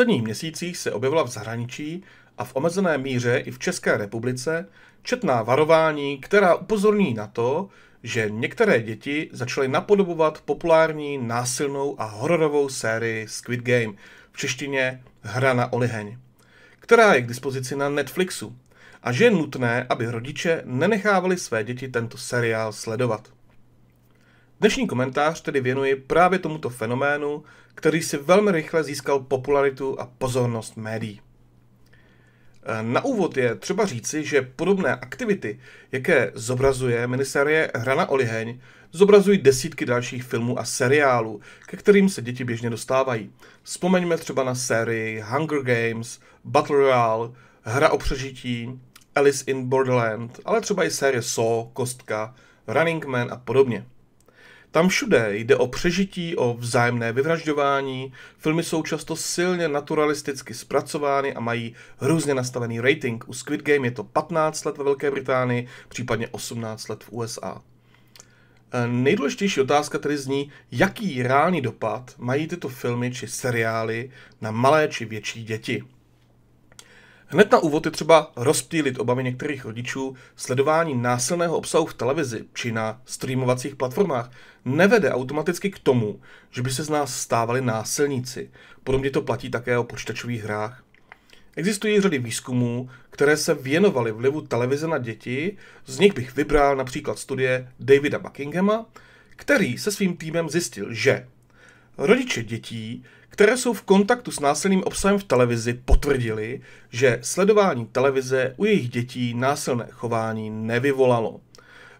posledních měsících se objevila v zahraničí a v omezené míře i v České republice četná varování, která upozorní na to, že některé děti začaly napodobovat populární násilnou a hororovou sérii Squid Game, v češtině Hra na oliheň, která je k dispozici na Netflixu a že je nutné, aby rodiče nenechávali své děti tento seriál sledovat. Dnešní komentář tedy věnuji právě tomuto fenoménu, který si velmi rychle získal popularitu a pozornost médií. E, na úvod je třeba říci, že podobné aktivity, jaké zobrazuje miniserie Hra na oliheň, zobrazují desítky dalších filmů a seriálů, ke kterým se děti běžně dostávají. Vzpomeňme třeba na sérii Hunger Games, Battle Royale, Hra o přežití, Alice in Borderland, ale třeba i série Saw, Kostka, Running Man a podobně. Tam všude jde o přežití, o vzájemné vyvražďování, filmy jsou často silně naturalisticky zpracovány a mají hrozně nastavený rating. U Squid Game je to 15 let ve Velké Británii, případně 18 let v USA. Eh, nejdůležitější otázka tedy zní, jaký reálný dopad mají tyto filmy či seriály na malé či větší děti. Hned na úvod je třeba rozptýlit obavy některých rodičů. Sledování násilného obsahu v televizi či na streamovacích platformách nevede automaticky k tomu, že by se z nás stávali násilníci. Podobně to platí také o počítačových hrách. Existují řady výzkumů, které se věnovaly vlivu televize na děti, z nich bych vybral například studie Davida Buckinghama, který se svým týmem zjistil, že rodiče dětí, které jsou v kontaktu s násilným obsahem v televizi, potvrdili, že sledování televize u jejich dětí násilné chování nevyvolalo.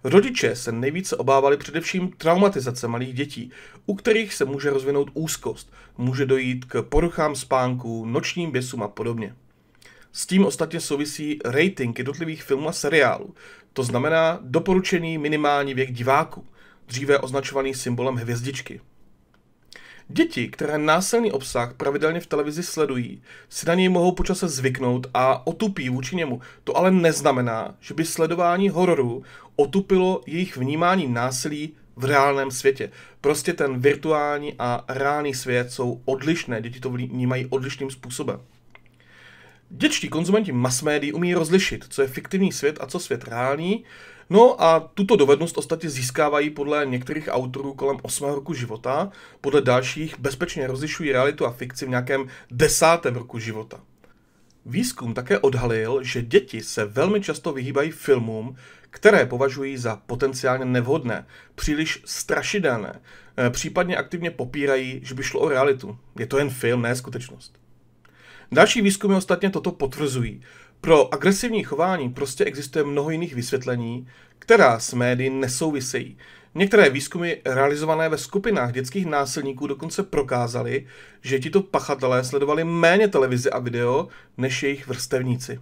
Rodiče se nejvíce obávali především traumatizace malých dětí, u kterých se může rozvinout úzkost, může dojít k poruchám spánku, nočním běsům a podobně. S tím ostatně souvisí rating jednotlivých filmů a seriálů, to znamená doporučený minimální věk diváků, dříve označovaný symbolem hvězdičky. Děti, které násilný obsah pravidelně v televizi sledují, si na něj mohou počase zvyknout a otupí vůči němu. To ale neznamená, že by sledování hororu otupilo jejich vnímání násilí v reálném světě. Prostě ten virtuální a reálný svět jsou odlišné, děti to vnímají odlišným způsobem. Dětští konzumenti mass médií umí rozlišit, co je fiktivní svět a co svět reálný. no a tuto dovednost ostatně získávají podle některých autorů kolem 8. roku života, podle dalších bezpečně rozlišují realitu a fikci v nějakém desátém roku života. Výzkum také odhalil, že děti se velmi často vyhýbají filmům, které považují za potenciálně nevhodné, příliš strašidelné, eh, případně aktivně popírají, že by šlo o realitu. Je to jen film, ne skutečnost. Další výzkumy ostatně toto potvrzují. Pro agresivní chování prostě existuje mnoho jiných vysvětlení, která s médií nesouvisejí. Některé výzkumy realizované ve skupinách dětských násilníků dokonce prokázaly, že tito pachatelé sledovali méně televizi a video než jejich vrstevníci.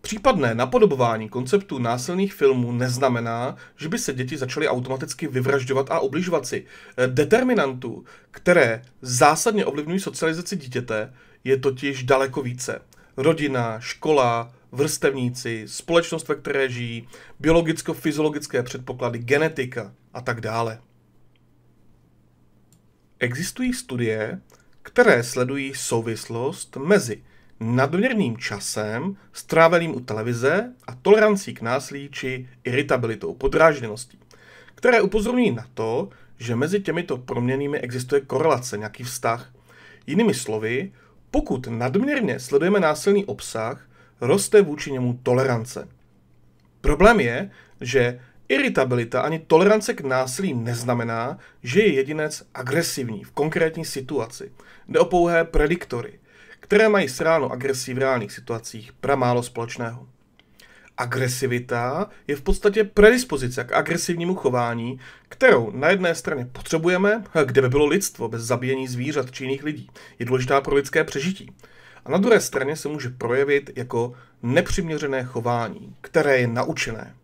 Případné napodobování konceptů násilných filmů neznamená, že by se děti začaly automaticky vyvražďovat a obližovat si. Determinantů, které zásadně ovlivňují socializaci dítěte, je totiž daleko více. Rodina, škola, vrstevníci, společnost, ve které žijí, biologicko-fyziologické předpoklady, genetika a tak dále. Existují studie, které sledují souvislost mezi nadměrným časem stráveným u televize a tolerancí k násilí či iritabilitou, podrážděností, které upozorňují na to, že mezi těmito proměnými existuje korelace, nějaký vztah. Jinými slovy, pokud nadměrně sledujeme násilný obsah, roste vůči němu tolerance. Problém je, že iritabilita ani tolerance k násilí neznamená, že je jedinec agresivní v konkrétní situaci. Jde o pouhé prediktory, které mají s reálnou agresí v reálných situacích pramálo společného. Agresivita je v podstatě predispozice k agresivnímu chování, kterou na jedné straně potřebujeme, kde by bylo lidstvo bez zabíjení zvířat či jiných lidí. Je důležitá pro lidské přežití. A na druhé straně se může projevit jako nepřiměřené chování, které je naučené.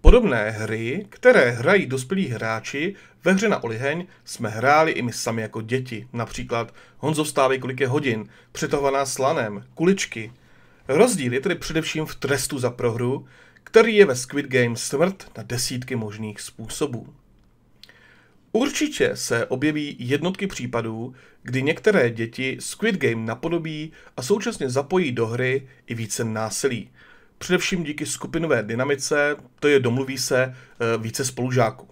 Podobné hry, které hrají dospělí hráči, ve hře na oliheň jsme hráli i my sami jako děti. Například Honzo vstávej kolik je hodin, přetahovaná slanem, kuličky, Rozdíl je tedy především v trestu za prohru, který je ve Squid Game smrt na desítky možných způsobů. Určitě se objeví jednotky případů, kdy některé děti Squid Game napodobí a současně zapojí do hry i více násilí. Především díky skupinové dynamice, to je domluví se e, více spolužáků.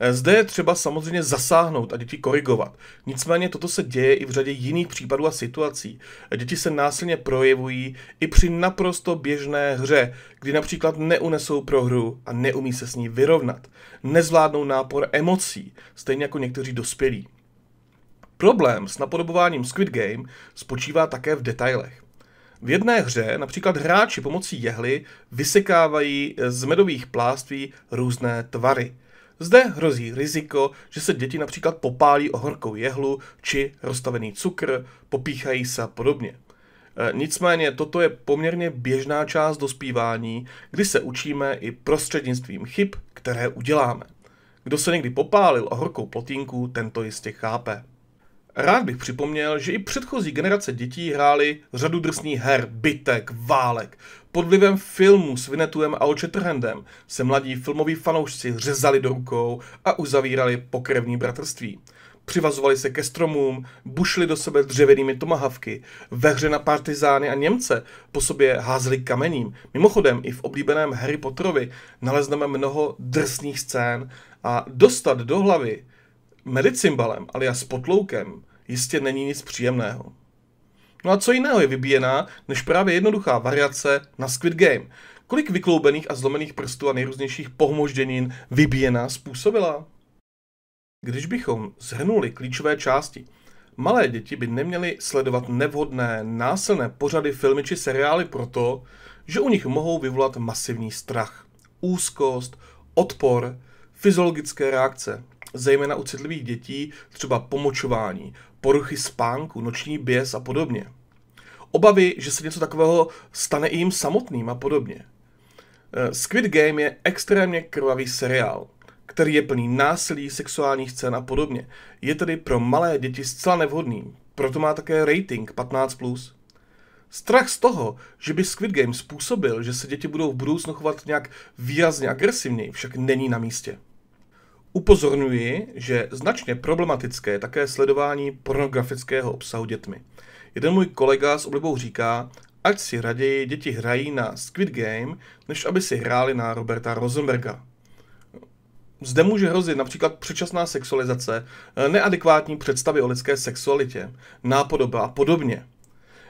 Eh, zde je třeba samozřejmě zasáhnout a děti korigovat. Nicméně toto se děje i v řadě jiných případů a situací. Eh, děti se násilně projevují i při naprosto běžné hře, kdy například neunesou prohru a neumí se s ní vyrovnat. Nezvládnou nápor emocí, stejně jako někteří dospělí. Problém s napodobováním Squid Game spočívá také v detailech. V jedné hře například hráči pomocí jehly vysekávají eh, z medových pláství různé tvary – zde hrozí riziko, že se děti například popálí o horkou jehlu či roztavený cukr, popíchají se a podobně. E, nicméně toto je poměrně běžná část dospívání, kdy se učíme i prostřednictvím chyb, které uděláme. Kdo se někdy popálil o horkou plotínku, tento jistě chápe. Rád bych připomněl, že i předchozí generace dětí hrály řadu drsných her, bitek, válek. Pod vlivem filmů s Vinetuem a Očetrhendem se mladí filmoví fanoušci řezali do rukou a uzavírali pokrevní bratrství. Přivazovali se ke stromům, bušili do sebe dřevěnými tomahavky, ve hře na partizány a Němce po sobě házeli kamením. Mimochodem i v oblíbeném Harry Potterovi nalezneme mnoho drsných scén a dostat do hlavy medicimbalem, alias potloukem, jistě není nic příjemného. No a co jiného je vybíjená, než právě jednoduchá variace na Squid Game? Kolik vykloubených a zlomených prstů a nejrůznějších pohmožděnin vybíjená způsobila? Když bychom zhrnuli klíčové části, malé děti by neměly sledovat nevhodné, násilné pořady, filmy či seriály proto, že u nich mohou vyvolat masivní strach, úzkost, odpor, fyziologické reakce, zejména u citlivých dětí, třeba pomočování, poruchy spánku, noční běs a podobně. Obavy, že se něco takového stane i jim samotným a podobně. Eh, Squid Game je extrémně krvavý seriál, který je plný násilí, sexuálních scén a podobně. Je tedy pro malé děti zcela nevhodný, proto má také rating 15+. Strach z toho, že by Squid Game způsobil, že se děti budou v budoucnu chovat nějak výrazně agresivněji, však není na místě. Upozorňuji, že značně problematické je také sledování pornografického obsahu dětmi. Jeden můj kolega s oblibou říká, ať si raději děti hrají na Squid Game, než aby si hráli na Roberta Rosenberga. Zde může hrozit například předčasná sexualizace, neadekvátní představy o lidské sexualitě, nápodoba a podobně.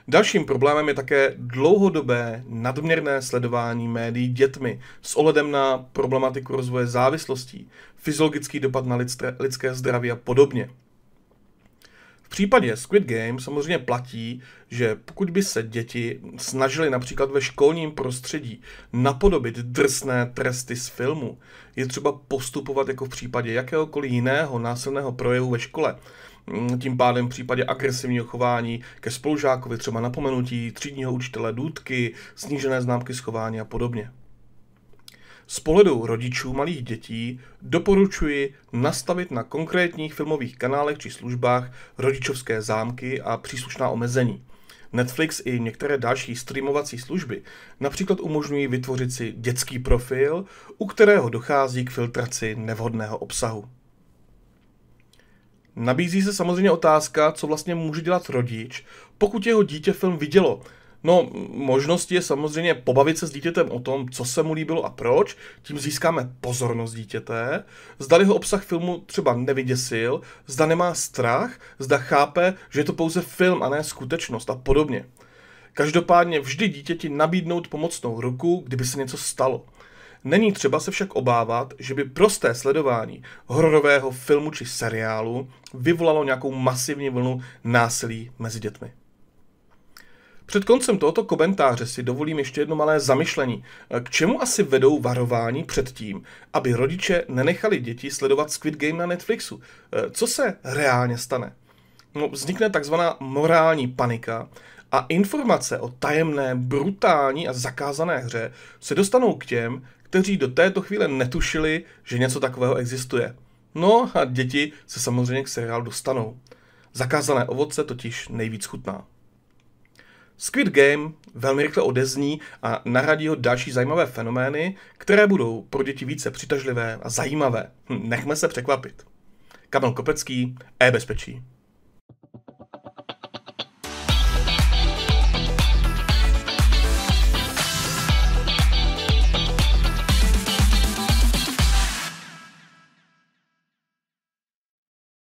Dalším problémem je také dlouhodobé nadměrné sledování médií dětmi s ohledem na problematiku rozvoje závislostí, fyziologický dopad na lidské, zdraví a podobně. V případě Squid Game samozřejmě platí, že pokud by se děti snažili například ve školním prostředí napodobit drsné tresty z filmu, je třeba postupovat jako v případě jakéhokoliv jiného násilného projevu ve škole, Mm, tím pádem v případě agresivního chování ke spolužákovi třeba napomenutí, třídního učitele, důdky, snížené známky schování a podobně. Z pohledu rodičů malých dětí doporučuji nastavit na konkrétních filmových kanálech či službách rodičovské zámky a příslušná omezení. Netflix i některé další streamovací služby například umožňují vytvořit si dětský profil, u kterého dochází k filtraci nevhodného obsahu. Nabízí se samozřejmě otázka, co vlastně může dělat rodič, pokud jeho dítě film vidělo. No, možnost je samozřejmě pobavit se s dítětem o tom, co se mu líbilo a proč, tím získáme pozornost dítěte, Zda ho obsah filmu třeba nevyděsil, zda nemá strach, zda chápe, že je to pouze film a ne skutečnost a podobně. Každopádně vždy dítěti nabídnout pomocnou ruku, kdyby se něco stalo. Není třeba se však obávat, že by prosté sledování hororového filmu či seriálu vyvolalo nějakou masivní vlnu násilí mezi dětmi. Před koncem tohoto komentáře si dovolím ještě jedno malé zamyšlení. K čemu asi vedou varování před tím, aby rodiče nenechali děti sledovat Squid Game na Netflixu? Eh, co se reálně stane? No, vznikne takzvaná morální panika a informace o tajemné, brutální a zakázané hře se dostanou k těm, kteří do této chvíle netušili, že něco takového existuje. No a děti se samozřejmě k seriálu dostanou. Zakázané ovoce totiž nejvíc chutná. Squid Game velmi rychle odezní a nahradí ho další zajímavé fenomény, které budou pro děti více přitažlivé a zajímavé. Hm, nechme se překvapit. Kamil Kopecký, e-bezpečí.